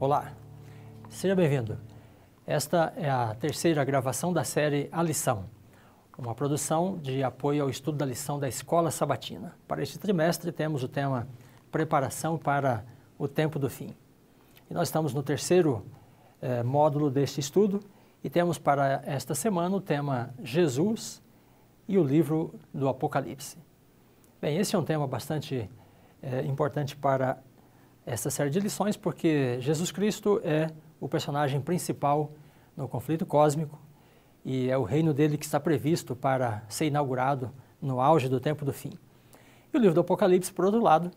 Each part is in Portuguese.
Olá, seja bem-vindo. Esta é a terceira gravação da série A Lição, uma produção de apoio ao estudo da lição da Escola Sabatina. Para este trimestre temos o tema Preparação para o Tempo do Fim. E nós estamos no terceiro eh, módulo deste estudo e temos para esta semana o tema Jesus e o livro do Apocalipse. Bem, esse é um tema bastante eh, importante para essa série de lições, porque Jesus Cristo é o personagem principal no conflito cósmico e é o reino dele que está previsto para ser inaugurado no auge do tempo do fim. E o livro do Apocalipse, por outro lado,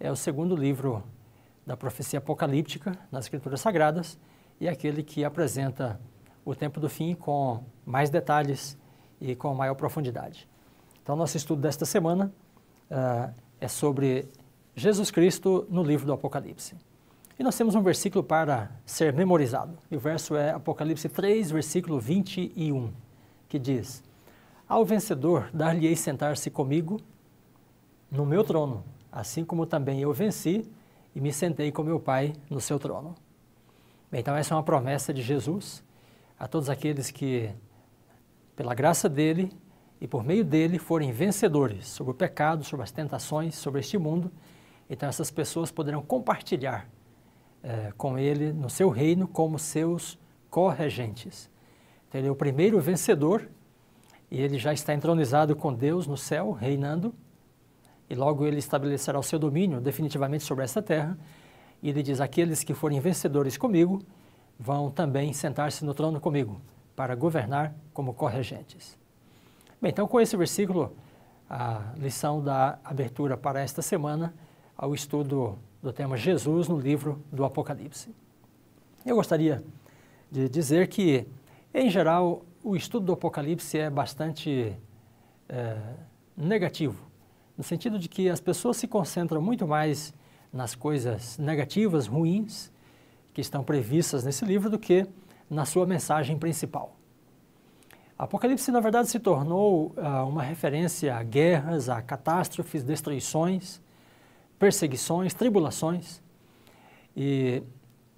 é o segundo livro da profecia apocalíptica nas Escrituras Sagradas e é aquele que apresenta o tempo do fim com mais detalhes e com maior profundidade. Então, nosso estudo desta semana uh, é sobre Jesus Cristo no livro do Apocalipse. E nós temos um versículo para ser memorizado. E o verso é Apocalipse 3, versículo 21, que diz: Ao vencedor dar-lhe-ei sentar-se comigo no meu trono, assim como também eu venci e me sentei com meu Pai no seu trono. Bem, então, essa é uma promessa de Jesus a todos aqueles que, pela graça dele e por meio dele, forem vencedores sobre o pecado, sobre as tentações, sobre este mundo então, essas pessoas poderão compartilhar é, com ele no seu reino como seus corregentes. Então, ele é o primeiro vencedor e ele já está entronizado com Deus no céu, reinando. E logo ele estabelecerá o seu domínio definitivamente sobre esta terra. E ele diz: Aqueles que forem vencedores comigo vão também sentar-se no trono comigo para governar como corregentes. Bem, então, com esse versículo, a lição da abertura para esta semana ao estudo do tema Jesus no livro do Apocalipse. Eu gostaria de dizer que, em geral, o estudo do Apocalipse é bastante é, negativo, no sentido de que as pessoas se concentram muito mais nas coisas negativas, ruins, que estão previstas nesse livro do que na sua mensagem principal. Apocalipse, na verdade, se tornou uh, uma referência a guerras, a catástrofes, destruições, perseguições, tribulações. E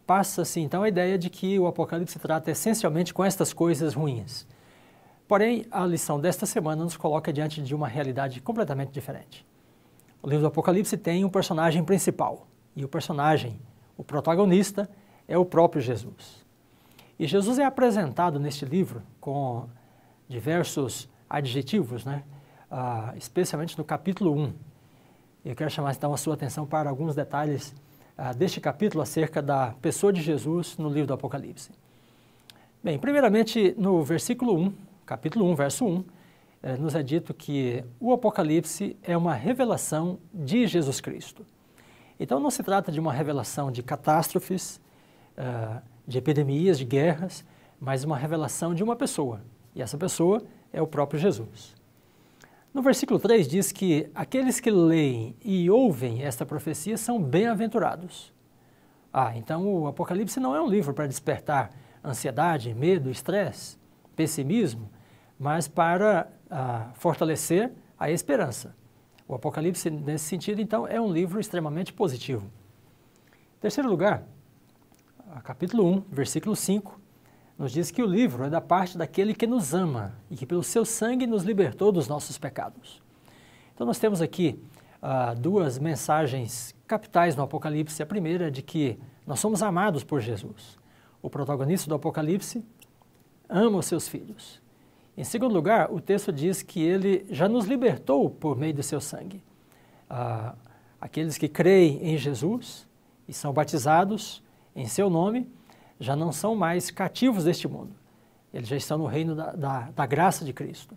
passa-se então a ideia de que o Apocalipse trata essencialmente com estas coisas ruins. Porém, a lição desta semana nos coloca diante de uma realidade completamente diferente. O livro do Apocalipse tem um personagem principal, e o personagem, o protagonista, é o próprio Jesus. E Jesus é apresentado neste livro com diversos adjetivos, né? Ah, especialmente no capítulo 1, eu quero chamar então a sua atenção para alguns detalhes ah, deste capítulo acerca da pessoa de Jesus no livro do Apocalipse. Bem, primeiramente no versículo 1, capítulo 1, verso 1, eh, nos é dito que o Apocalipse é uma revelação de Jesus Cristo. Então não se trata de uma revelação de catástrofes, ah, de epidemias, de guerras, mas uma revelação de uma pessoa. E essa pessoa é o próprio Jesus. No versículo 3 diz que aqueles que leem e ouvem esta profecia são bem-aventurados. Ah, então o Apocalipse não é um livro para despertar ansiedade, medo, estresse, pessimismo, mas para ah, fortalecer a esperança. O Apocalipse, nesse sentido, então, é um livro extremamente positivo. Em terceiro lugar, ah, capítulo 1, versículo 5, nos diz que o livro é da parte daquele que nos ama e que pelo seu sangue nos libertou dos nossos pecados. Então nós temos aqui ah, duas mensagens capitais no Apocalipse. A primeira é de que nós somos amados por Jesus. O protagonista do Apocalipse ama os seus filhos. Em segundo lugar, o texto diz que ele já nos libertou por meio do seu sangue. Ah, aqueles que creem em Jesus e são batizados em seu nome, já não são mais cativos deste mundo. Eles já estão no reino da, da, da graça de Cristo.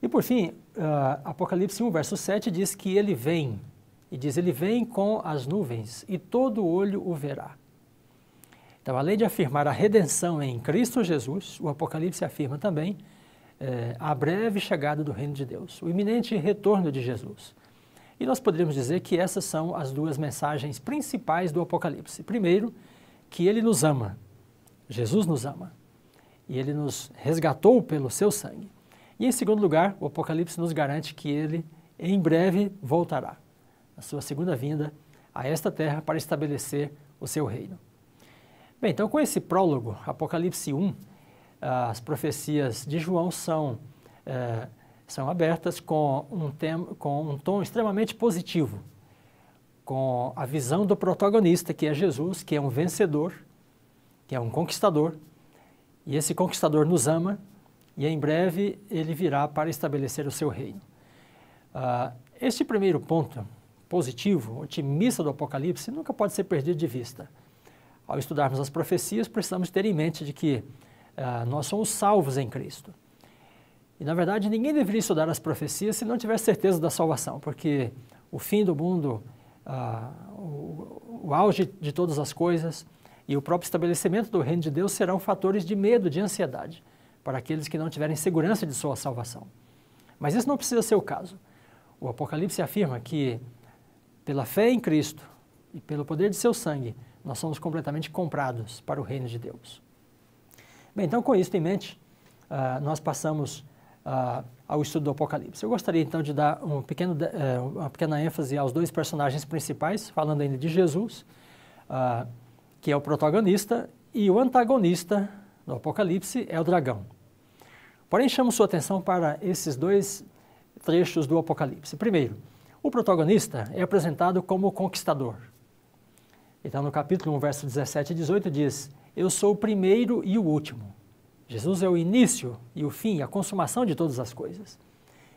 E por fim, uh, Apocalipse 1, verso 7 diz que ele vem, e diz: Ele vem com as nuvens, e todo olho o verá. Então, além de afirmar a redenção em Cristo Jesus, o Apocalipse afirma também eh, a breve chegada do reino de Deus, o iminente retorno de Jesus. E nós poderíamos dizer que essas são as duas mensagens principais do Apocalipse. Primeiro, que Ele nos ama. Jesus nos ama. E Ele nos resgatou pelo seu sangue. E em segundo lugar, o Apocalipse nos garante que Ele em breve voltará, na sua segunda vinda, a esta terra para estabelecer o seu reino. Bem, então com esse prólogo, Apocalipse 1, as profecias de João são, é, são abertas com um, tema, com um tom extremamente positivo com a visão do protagonista, que é Jesus, que é um vencedor, que é um conquistador. E esse conquistador nos ama e em breve ele virá para estabelecer o seu reino. Uh, este primeiro ponto positivo, otimista do Apocalipse, nunca pode ser perdido de vista. Ao estudarmos as profecias, precisamos ter em mente de que uh, nós somos salvos em Cristo. E, na verdade, ninguém deveria estudar as profecias se não tivesse certeza da salvação, porque o fim do mundo o, o auge de todas as coisas e o próprio estabelecimento do reino de Deus serão fatores de medo, de ansiedade, para aqueles que não tiverem segurança de sua salvação. Mas isso não precisa ser o caso. O Apocalipse afirma que, pela fé em Cristo e pelo poder de seu sangue, nós somos completamente comprados para o reino de Deus. Bem, então, com isso em mente, uh, nós passamos ao estudo do Apocalipse. Eu gostaria então de dar um pequeno, é, uma pequena ênfase aos dois personagens principais, falando ainda de Jesus, que é o protagonista, e o antagonista do Apocalipse é o dragão. Porém, chamo sua atenção para esses dois trechos do Apocalipse. Primeiro, o protagonista é apresentado como conquistador. Então, no capítulo 1, verso 17 e 18, diz: Eu sou o primeiro e o último, Jesus é o início e o fim, a consumação de todas as coisas.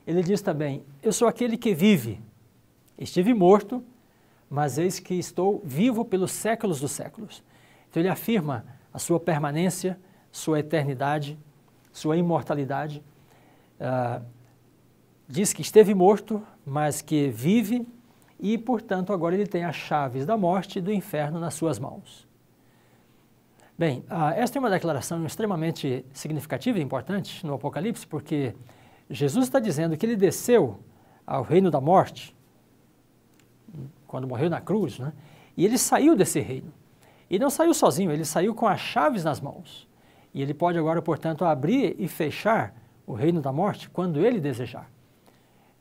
Ele diz também: Eu sou aquele que vive. Estive morto, mas eis que estou vivo pelos séculos dos séculos. Então ele afirma a sua permanência, sua eternidade, sua imortalidade. Uh, diz que esteve morto, mas que vive e, portanto, agora ele tem as chaves da morte e do inferno nas suas mãos. Bem, ah, esta é uma declaração extremamente significativa e importante no Apocalipse, porque Jesus está dizendo que ele desceu ao reino da morte, quando morreu na cruz, né? e ele saiu desse reino. E não saiu sozinho, ele saiu com as chaves nas mãos. E ele pode agora, portanto, abrir e fechar o reino da morte quando ele desejar.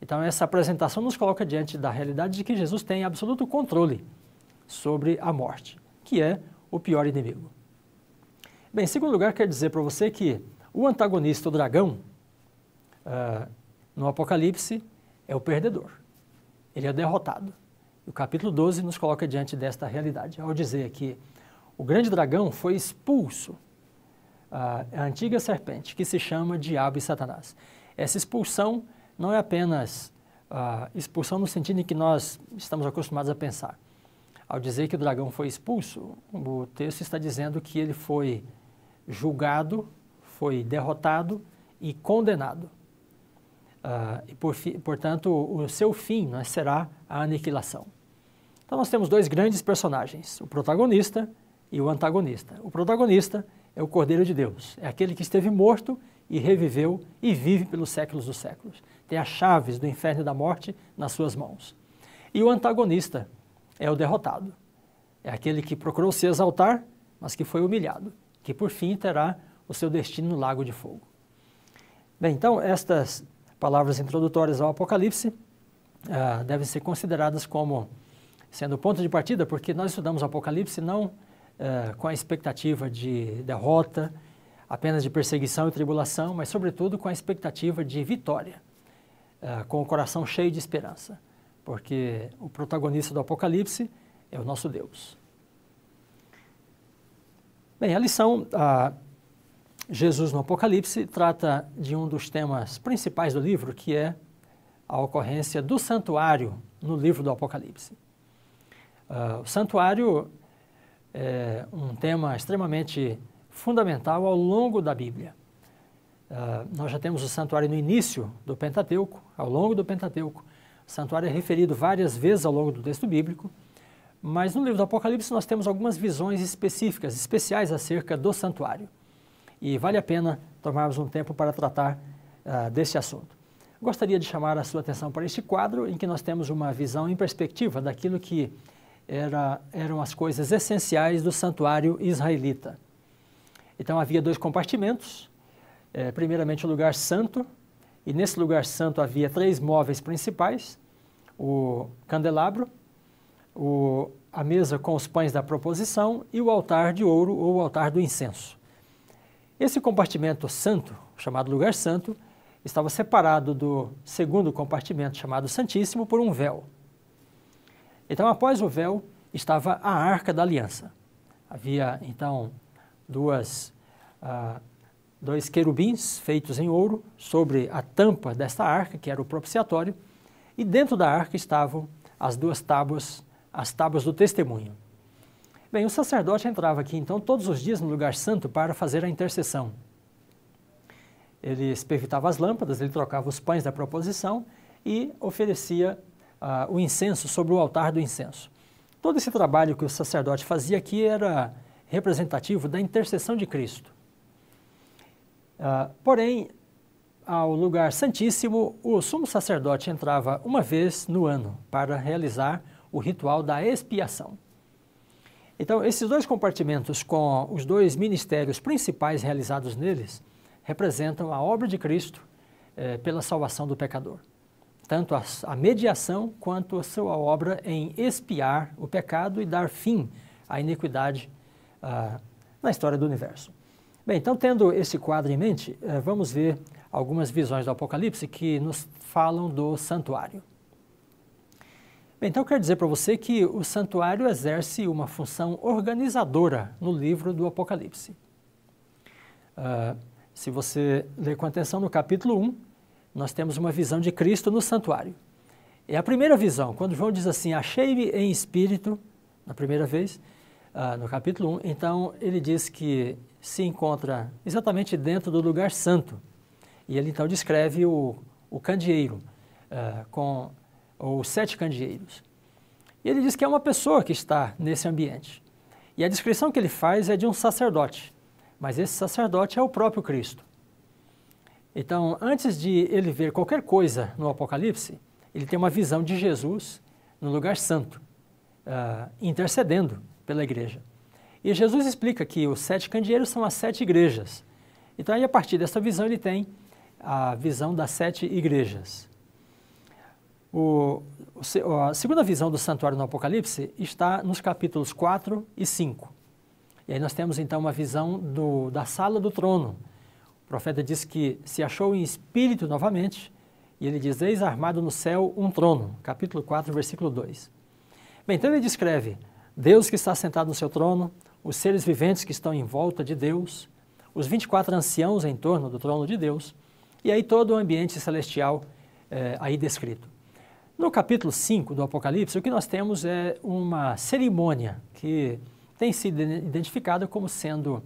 Então, essa apresentação nos coloca diante da realidade de que Jesus tem absoluto controle sobre a morte, que é o pior inimigo. Bem, em segundo lugar, quero dizer para você que o antagonista, o dragão, uh, no Apocalipse, é o perdedor. Ele é derrotado. O capítulo 12 nos coloca diante desta realidade, ao dizer que o grande dragão foi expulso, ah, a antiga serpente, que se chama Diabo e Satanás. Essa expulsão não é apenas uh, expulsão no sentido em que nós estamos acostumados a pensar. Ao dizer que o dragão foi expulso, o texto está dizendo que ele foi julgado, foi derrotado e condenado. Uh, e por fi, portanto, o seu fim né, será a aniquilação. Então, nós temos dois grandes personagens, o protagonista e o antagonista. O protagonista é o Cordeiro de Deus, é aquele que esteve morto e reviveu e vive pelos séculos dos séculos. Tem as chaves do inferno e da morte nas suas mãos. E o antagonista é o derrotado, é aquele que procurou se exaltar, mas que foi humilhado que por fim terá o seu destino no lago de fogo. Bem, então estas palavras introdutórias ao Apocalipse ah, devem ser consideradas como sendo o ponto de partida, porque nós estudamos o Apocalipse não ah, com a expectativa de derrota, apenas de perseguição e tribulação, mas sobretudo com a expectativa de vitória, ah, com o coração cheio de esperança, porque o protagonista do Apocalipse é o nosso Deus. Bem, a lição a Jesus no Apocalipse trata de um dos temas principais do livro, que é a ocorrência do santuário no livro do Apocalipse. Uh, o santuário é um tema extremamente fundamental ao longo da Bíblia. Uh, nós já temos o santuário no início do Pentateuco, ao longo do Pentateuco. O santuário é referido várias vezes ao longo do texto bíblico. Mas no livro do Apocalipse nós temos algumas visões específicas, especiais acerca do santuário. E vale a pena tomarmos um tempo para tratar uh, desse assunto. Gostaria de chamar a sua atenção para este quadro em que nós temos uma visão em perspectiva daquilo que era, eram as coisas essenciais do santuário israelita. Então havia dois compartimentos. É, primeiramente o lugar santo, e nesse lugar santo havia três móveis principais: o candelabro, o, a mesa com os pães da proposição e o altar de ouro ou o altar do incenso. Esse compartimento santo, chamado lugar santo, estava separado do segundo compartimento, chamado Santíssimo, por um véu. Então, após o véu, estava a arca da aliança. Havia, então, duas, ah, dois querubins feitos em ouro sobre a tampa desta arca, que era o propiciatório, e dentro da arca estavam as duas tábuas as tábuas do testemunho. Bem, o sacerdote entrava aqui então todos os dias no lugar santo para fazer a intercessão. Ele espevitava as lâmpadas, ele trocava os pães da proposição e oferecia uh, o incenso sobre o altar do incenso. Todo esse trabalho que o sacerdote fazia aqui era representativo da intercessão de Cristo. Uh, porém, ao lugar santíssimo, o sumo sacerdote entrava uma vez no ano para realizar o ritual da expiação. Então, esses dois compartimentos, com os dois ministérios principais realizados neles, representam a obra de Cristo eh, pela salvação do pecador. Tanto a, a mediação quanto a sua obra em expiar o pecado e dar fim à iniquidade ah, na história do universo. Bem, então, tendo esse quadro em mente, eh, vamos ver algumas visões do Apocalipse que nos falam do santuário. Bem, então quero dizer para você que o santuário exerce uma função organizadora no livro do Apocalipse. Uh, se você ler com atenção no capítulo 1, nós temos uma visão de Cristo no santuário. É a primeira visão, quando João diz assim, achei-me em espírito, na primeira vez, uh, no capítulo 1, então ele diz que se encontra exatamente dentro do lugar santo. E ele então descreve o, o candeeiro uh, com ou sete candeeiros. E ele diz que é uma pessoa que está nesse ambiente. E a descrição que ele faz é de um sacerdote, mas esse sacerdote é o próprio Cristo. Então, antes de ele ver qualquer coisa no Apocalipse, ele tem uma visão de Jesus no lugar santo, uh, intercedendo pela igreja. E Jesus explica que os sete candeeiros são as sete igrejas. Então, aí, a partir dessa visão, ele tem a visão das sete igrejas. O, a segunda visão do santuário no Apocalipse está nos capítulos 4 e 5. E aí nós temos então uma visão do, da sala do trono. O profeta diz que se achou em espírito novamente, e ele diz: Eis armado no céu um trono. Capítulo 4, versículo 2. Bem, então ele descreve Deus que está sentado no seu trono, os seres viventes que estão em volta de Deus, os 24 anciãos em torno do trono de Deus, e aí todo o ambiente celestial eh, aí descrito. No capítulo 5 do Apocalipse, o que nós temos é uma cerimônia que tem sido identificada como sendo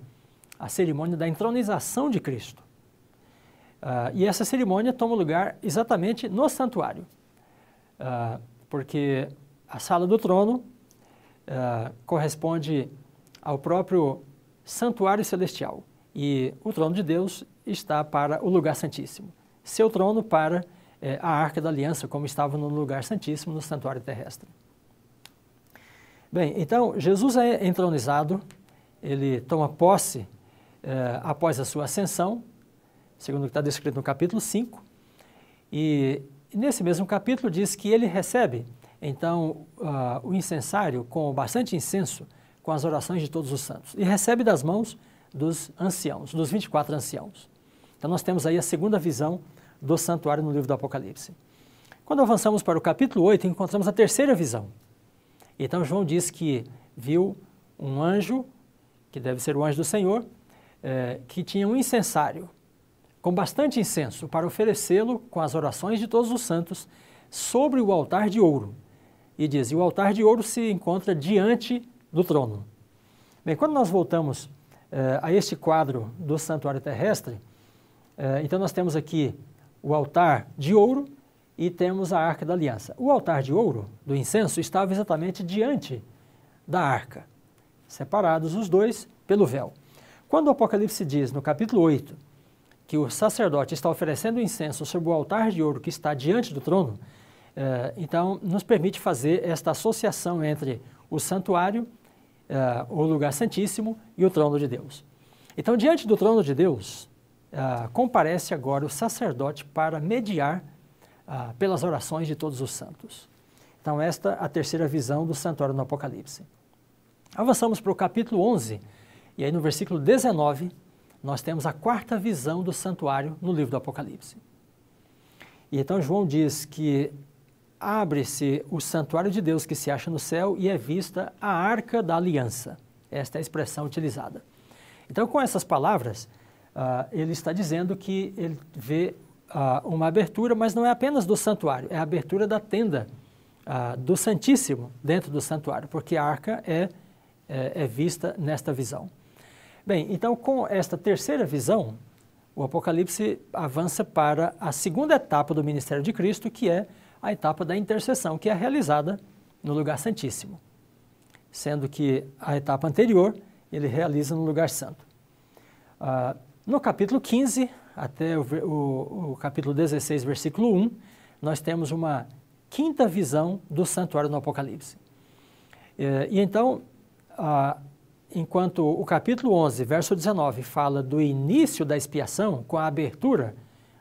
a cerimônia da entronização de Cristo. Uh, e essa cerimônia toma lugar exatamente no santuário, uh, porque a sala do trono uh, corresponde ao próprio santuário celestial e o trono de Deus está para o lugar santíssimo, seu trono para é, a Arca da Aliança, como estava no lugar santíssimo, no santuário terrestre. Bem, então Jesus é entronizado, ele toma posse é, após a sua ascensão, segundo o que está descrito no capítulo 5, e nesse mesmo capítulo diz que ele recebe, então, uh, o incensário com bastante incenso, com as orações de todos os santos, e recebe das mãos dos anciãos, dos 24 anciãos. Então nós temos aí a segunda visão do santuário no livro do Apocalipse. Quando avançamos para o capítulo 8, encontramos a terceira visão. Então João diz que viu um anjo, que deve ser o anjo do Senhor, eh, que tinha um incensário com bastante incenso para oferecê-lo com as orações de todos os santos sobre o altar de ouro. E diz: e o altar de ouro se encontra diante do trono. Bem, quando nós voltamos eh, a este quadro do santuário terrestre, eh, então nós temos aqui o altar de ouro e temos a Arca da Aliança. O altar de ouro do incenso estava exatamente diante da arca, separados os dois pelo véu. Quando o Apocalipse diz, no capítulo 8, que o sacerdote está oferecendo incenso sobre o altar de ouro que está diante do trono, eh, então nos permite fazer esta associação entre o santuário, eh, o lugar santíssimo e o trono de Deus. Então, diante do trono de Deus, ah, comparece agora o sacerdote para mediar ah, pelas orações de todos os santos. Então, esta é a terceira visão do santuário no Apocalipse. Avançamos para o capítulo 11, e aí no versículo 19, nós temos a quarta visão do santuário no livro do Apocalipse. E então João diz que abre-se o santuário de Deus que se acha no céu e é vista a arca da aliança. Esta é a expressão utilizada. Então, com essas palavras, Uh, ele está dizendo que ele vê uh, uma abertura, mas não é apenas do santuário, é a abertura da tenda uh, do Santíssimo dentro do santuário, porque a arca é, é, é, vista nesta visão. Bem, então com esta terceira visão, o Apocalipse avança para a segunda etapa do ministério de Cristo, que é a etapa da intercessão, que é realizada no lugar santíssimo, sendo que a etapa anterior ele realiza no lugar santo. No capítulo 15 até o, o, o, capítulo 16, versículo 1, nós temos uma quinta visão do santuário no Apocalipse. É, e então, a, enquanto o capítulo 11, verso 19, fala do início da expiação com a abertura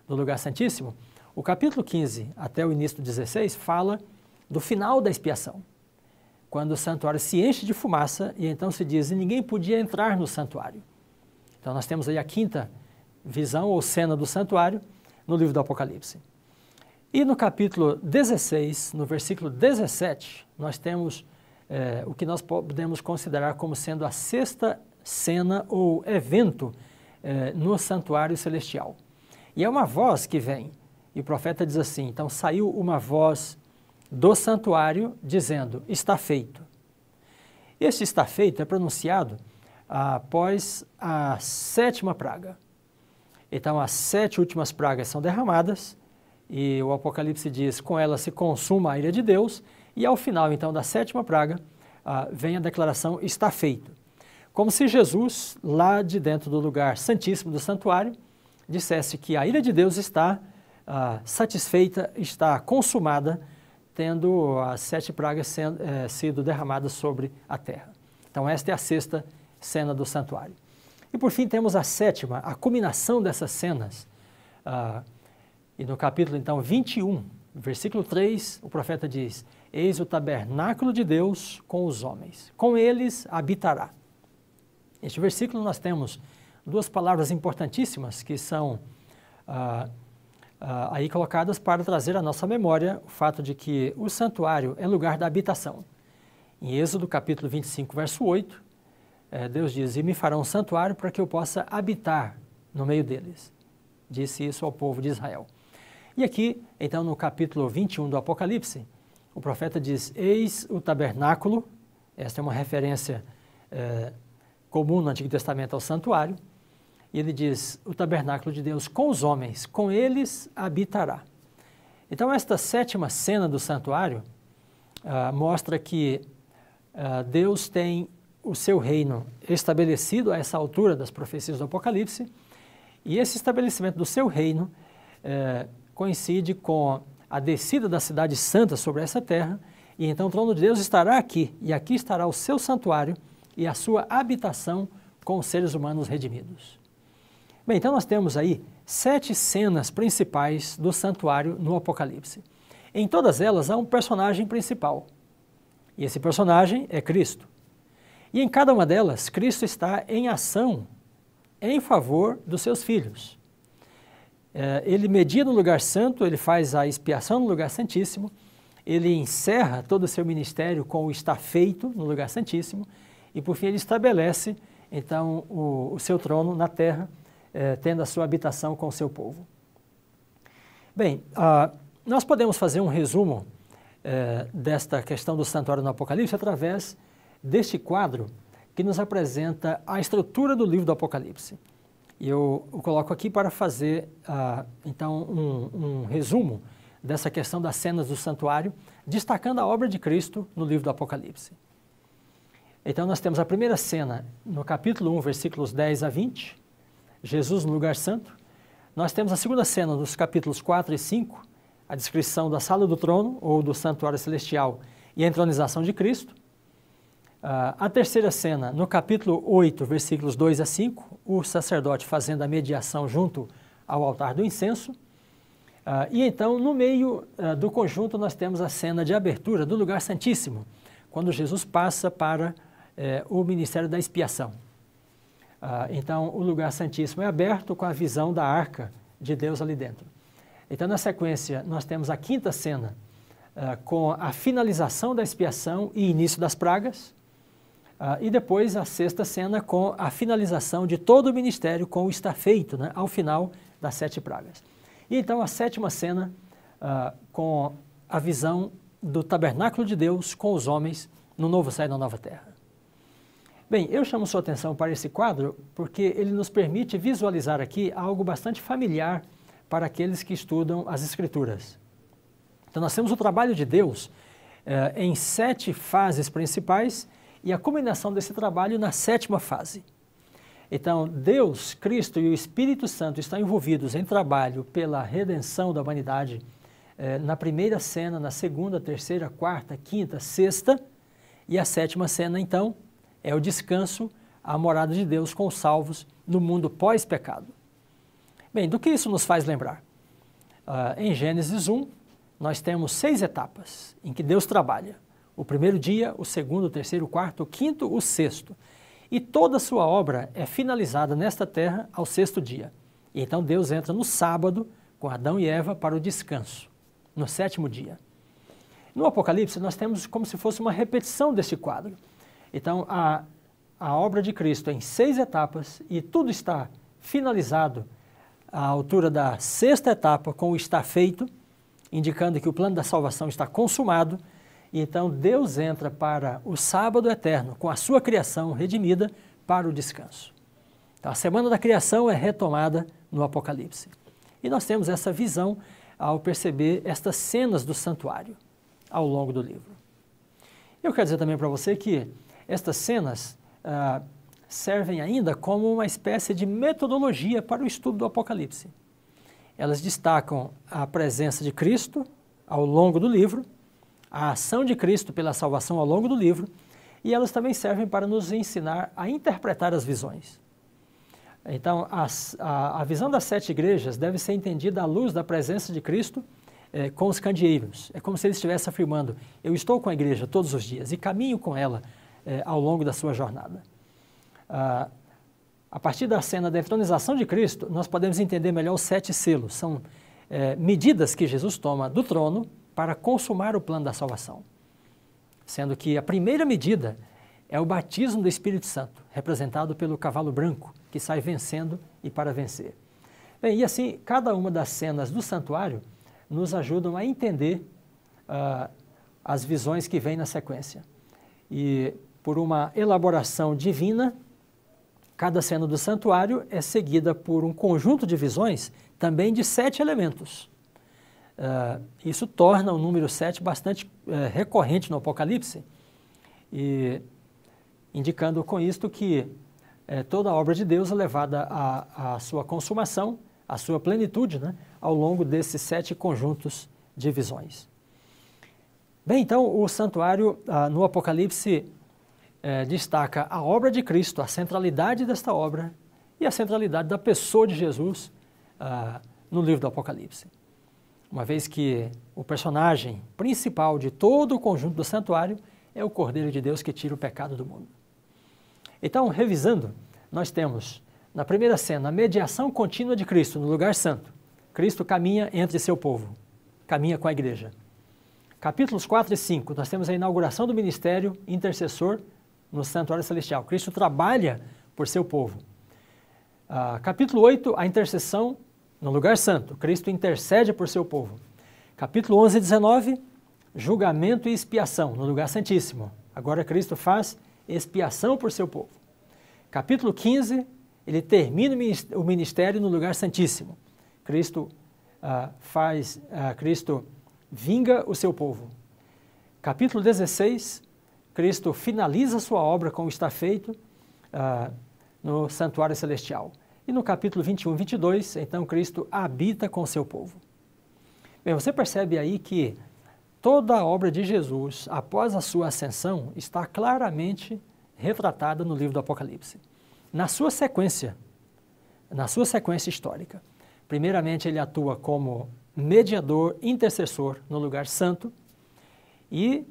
do lugar santíssimo, o capítulo 15 até o início do 16 fala do final da expiação, quando o santuário se enche de fumaça e então se diz: e ninguém podia entrar no santuário. Então nós temos aí a quinta visão ou cena do santuário no livro do Apocalipse. E no capítulo 16, no versículo 17, nós temos é, o que nós podemos considerar como sendo a sexta cena ou evento é, no santuário celestial. E é uma voz que vem, e o profeta diz assim: então saiu uma voz do santuário dizendo: está feito. esse está feito é pronunciado após a sétima praga. Então, as sete últimas pragas são derramadas, e o Apocalipse diz: com ela se consuma a ilha de Deus, e ao final, então, da sétima praga, ah, vem a declaração: está feito. Como se Jesus, lá de dentro do lugar santíssimo do santuário, dissesse que a ilha de Deus está ah, satisfeita, está consumada, tendo as sete pragas sendo, eh, sido derramadas sobre a terra. Então, esta é a sexta cena do santuário. E por fim temos a sétima, a combinação dessas cenas. Ah, e no capítulo então 21, versículo 3, o profeta diz: Eis o tabernáculo de Deus com os homens, com eles habitará. Neste versículo nós temos duas palavras importantíssimas que são ah, ah, aí colocadas para trazer à nossa memória o fato de que o santuário é lugar da habitação. Em Êxodo capítulo 25, verso 8, é, Deus diz: E me farão um santuário para que eu possa habitar no meio deles. Disse isso ao povo de Israel. E aqui, então, no capítulo 21 do Apocalipse, o profeta diz: Eis o tabernáculo. Esta é uma referência é, comum no Antigo Testamento ao santuário. E ele diz: O tabernáculo de Deus com os homens, com eles habitará. Então, esta sétima cena do santuário ah, mostra que ah, Deus tem o seu reino estabelecido a essa altura das profecias do Apocalipse, e esse estabelecimento do seu reino é, coincide com a descida da cidade santa sobre essa terra, e então o trono de Deus estará aqui, e aqui estará o seu santuário e a sua habitação com os seres humanos redimidos. Bem, então nós temos aí sete cenas principais do santuário no Apocalipse. Em todas elas há um personagem principal. E esse personagem é Cristo. E em cada uma delas, Cristo está em ação em favor dos seus filhos. É, ele media no lugar santo, ele faz a expiação no lugar santíssimo, ele encerra todo o seu ministério com o está feito no lugar santíssimo, e por fim ele estabelece então o, o seu trono na terra, é, tendo a sua habitação com o seu povo. Bem, ah, nós podemos fazer um resumo é, desta questão do santuário no Apocalipse através deste quadro que nos apresenta a estrutura do livro do Apocalipse. E eu o coloco aqui para fazer, uh, então, um, um resumo dessa questão das cenas do santuário, destacando a obra de Cristo no livro do Apocalipse. Então, nós temos a primeira cena no capítulo 1, versículos 10 a 20, Jesus no lugar santo. Nós temos a segunda cena nos capítulos 4 e 5, a descrição da sala do trono ou do santuário celestial e a entronização de Cristo. Ah, a terceira cena, no capítulo 8, versículos 2 a 5, o sacerdote fazendo a mediação junto ao altar do incenso. Ah, e então, no meio ah, do conjunto, nós temos a cena de abertura do lugar santíssimo, quando Jesus passa para eh, o ministério da expiação. então, o lugar santíssimo é aberto com a visão da arca de Deus ali dentro. Então, na sequência, nós temos a quinta cena, com a finalização da expiação e início das pragas. Ah, e depois a sexta cena com a finalização de todo o ministério com o está feito, né, ao final das sete pragas. E então a sétima cena ah, com a visão do tabernáculo de Deus com os homens no novo céu e na nova terra. Bem, eu chamo sua atenção para esse quadro porque ele nos permite visualizar aqui algo bastante familiar para aqueles que estudam as Escrituras. Então, nós temos o trabalho de Deus eh, em sete fases principais e a culminação desse trabalho na sétima fase. Então, Deus, Cristo e o Espírito Santo estão envolvidos em trabalho pela redenção da humanidade eh, na primeira cena, na segunda, terceira, quarta, quinta, sexta e a sétima cena, então, é o descanso, a morada de Deus com os salvos no mundo pós-pecado. Bem, do que isso nos faz lembrar? Uh, em Gênesis 1, nós temos seis etapas em que Deus trabalha o primeiro dia, o segundo, o terceiro, o quarto, o quinto, o sexto. E toda a sua obra é finalizada nesta terra ao sexto dia. E então Deus entra no sábado com Adão e Eva para o descanso, no sétimo dia. No Apocalipse, nós temos como se fosse uma repetição desse quadro. Então, a, a obra de Cristo é em seis etapas e tudo está finalizado à altura da sexta etapa com o está feito, indicando que o plano da salvação está consumado e então Deus entra para o sábado eterno, com a sua criação redimida, para o descanso. Então, a semana da criação é retomada no Apocalipse. E nós temos essa visão ao perceber estas cenas do santuário ao longo do livro. Eu quero dizer também para você que estas cenas ah, servem ainda como uma espécie de metodologia para o estudo do Apocalipse. Elas destacam a presença de Cristo ao longo do livro a ação de Cristo pela salvação ao longo do livro, e elas também servem para nos ensinar a interpretar as visões. Então, a, a, a visão das sete igrejas deve ser entendida à luz da presença de Cristo eh, com os candeeiros. É como se ele estivesse afirmando: Eu estou com a igreja todos os dias e caminho com ela eh, ao longo da sua jornada. Ah, a partir da cena da entronização de Cristo, nós podemos entender melhor os sete selos. São eh, medidas que Jesus toma do trono para consumar o plano da salvação. Sendo que a primeira medida é o batismo do Espírito Santo, representado pelo cavalo branco, que sai vencendo e para vencer. Bem, e assim, cada uma das cenas do santuário nos ajudam a entender uh, as visões que vêm na sequência. E por uma elaboração divina, cada cena do santuário é seguida por um conjunto de visões também de sete elementos. Uh, isso torna o número 7 bastante uh, recorrente no Apocalipse, e indicando com isto que uh, toda a obra de Deus é levada à, à sua consumação, à sua plenitude, né, ao longo desses sete conjuntos de visões. Bem, então, o santuário ah, no Apocalipse eh, destaca a obra de Cristo, a centralidade desta obra e a centralidade da pessoa de Jesus ah, no livro do Apocalipse uma vez que o personagem principal de todo o conjunto do santuário é o Cordeiro de Deus que tira o pecado do mundo. Então, revisando, nós temos na primeira cena a mediação contínua de Cristo no lugar santo. Cristo caminha entre seu povo, caminha com a igreja. Capítulos 4 e 5, nós temos a inauguração do ministério intercessor no santuário celestial. Cristo trabalha por seu povo. Uh, capítulo 8, a intercessão no lugar santo, Cristo intercede por seu povo. Capítulo 11, 19, julgamento e expiação no lugar santíssimo. Agora Cristo faz expiação por seu povo. Capítulo 15, ele termina o ministério no lugar santíssimo. Cristo ah, faz, ah, Cristo vinga o seu povo. Capítulo 16, Cristo finaliza sua obra como está feito ah, no santuário celestial. E no capítulo 21, 22, então Cristo habita com seu povo. Bem, você percebe aí que toda a obra de Jesus, após a sua ascensão, está claramente retratada no livro do Apocalipse. Na sua sequência, na sua sequência histórica. Primeiramente, ele atua como mediador, intercessor no lugar santo e,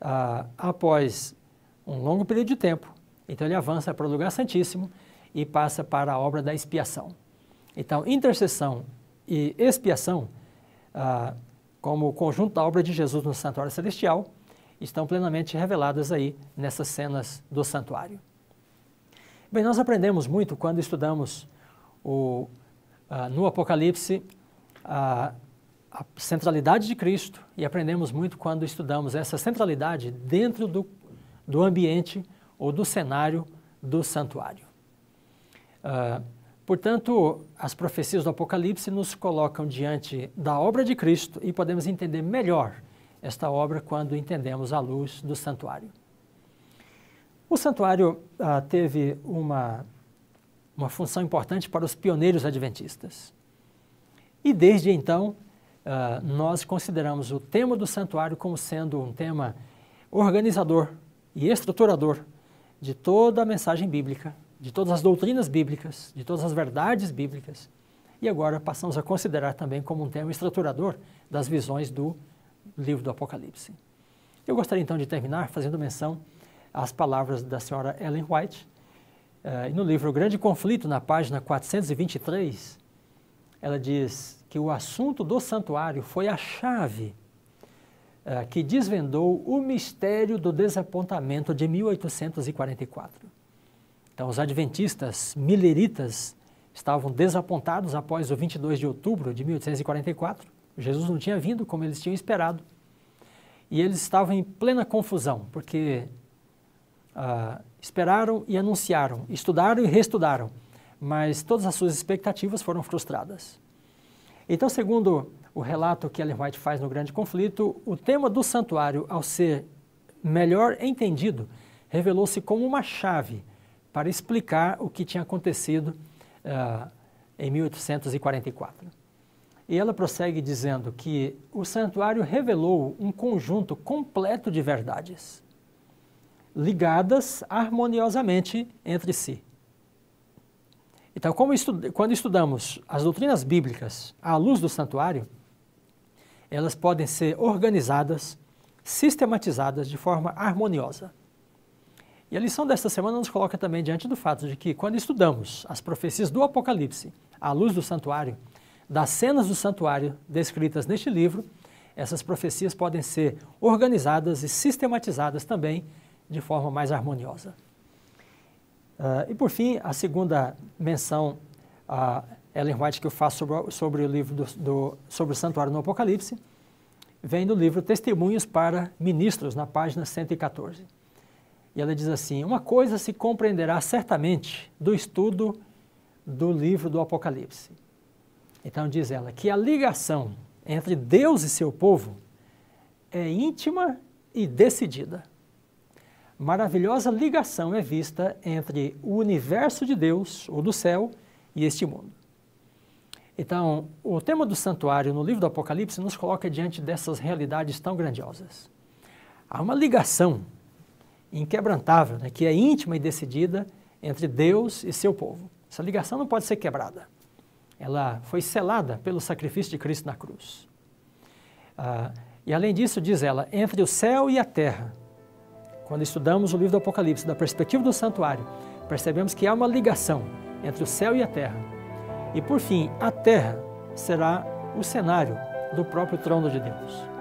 ah, após um longo período de tempo, então ele avança para o lugar santíssimo e passa para a obra da expiação. Então, intercessão e expiação, ah, como o conjunto da obra de Jesus no Santuário Celestial, estão plenamente reveladas aí nessas cenas do santuário. Bem, nós aprendemos muito quando estudamos o, ah, no Apocalipse a, a, centralidade de Cristo e aprendemos muito quando estudamos essa centralidade dentro do, do ambiente ou do cenário do santuário. Ah, portanto, as profecias do Apocalipse nos colocam diante da obra de Cristo e podemos entender melhor esta obra quando entendemos a luz do santuário. O santuário ah, teve uma, uma função importante para os pioneiros adventistas. E desde então, ah, nós consideramos o tema do santuário como sendo um tema organizador e estruturador de toda a mensagem bíblica de todas as doutrinas bíblicas, de todas as verdades bíblicas, e agora passamos a considerar também como um tema estruturador das visões do livro do Apocalipse. Eu gostaria então de terminar fazendo menção às palavras da senhora Ellen White. Eh, no livro O Grande Conflito, na página 423, ela diz que o assunto do santuário foi a chave eh, que desvendou o mistério do desapontamento de 1844. Então, os adventistas mileritas estavam desapontados após o 22 de outubro de 1844. Jesus não tinha vindo como eles tinham esperado. E eles estavam em plena confusão, porque ah, esperaram e anunciaram, estudaram e reestudaram, mas todas as suas expectativas foram frustradas. Então, segundo o relato que Ellen White faz no Grande Conflito, o tema do santuário, ao ser melhor entendido, revelou-se como uma chave para explicar o que tinha acontecido uh, em 1844. E ela prossegue dizendo que o santuário revelou um conjunto completo de verdades, ligadas harmoniosamente entre si. Então, estu quando estudamos as doutrinas bíblicas à luz do santuário, elas podem ser organizadas, sistematizadas de forma harmoniosa. E a lição desta semana nos coloca também diante do fato de que, quando estudamos as profecias do Apocalipse à luz do santuário, das cenas do santuário descritas neste livro, essas profecias podem ser organizadas e sistematizadas também de forma mais harmoniosa. Uh, e por fim, a segunda menção a uh, Ellen White que eu faço sobre, sobre o livro do, do, sobre o santuário no Apocalipse vem do livro Testemunhos para Ministros, na página 114. E ela diz assim: Uma coisa se compreenderá certamente do estudo do livro do Apocalipse. Então diz ela que a ligação entre Deus e seu povo é íntima e decidida. Maravilhosa ligação é vista entre o universo de Deus, ou do céu, e este mundo. Então, o tema do santuário no livro do Apocalipse nos coloca diante dessas realidades tão grandiosas. Há uma ligação inquebrantável, né, que é íntima e decidida entre Deus e seu povo. Essa ligação não pode ser quebrada. Ela foi selada pelo sacrifício de Cristo na cruz. Ah, e além disso, diz ela, entre o céu e a terra, quando estudamos o livro do Apocalipse, da perspectiva do santuário, percebemos que há uma ligação entre o céu e a terra. E por fim, a terra será o cenário do próprio trono de Deus.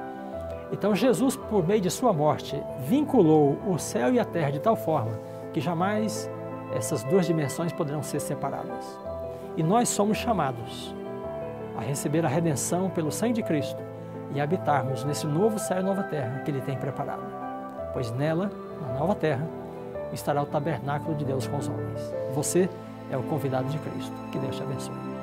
Então Jesus, por meio de sua morte, vinculou o céu e a terra de tal forma que jamais essas duas dimensões poderão ser separadas. E nós somos chamados a receber a redenção pelo sangue de Cristo e habitarmos nesse novo céu e nova terra que Ele tem preparado. Pois nela, na nova terra, estará o tabernáculo de Deus com os homens. Você é o convidado de Cristo. Que Deus te abençoe.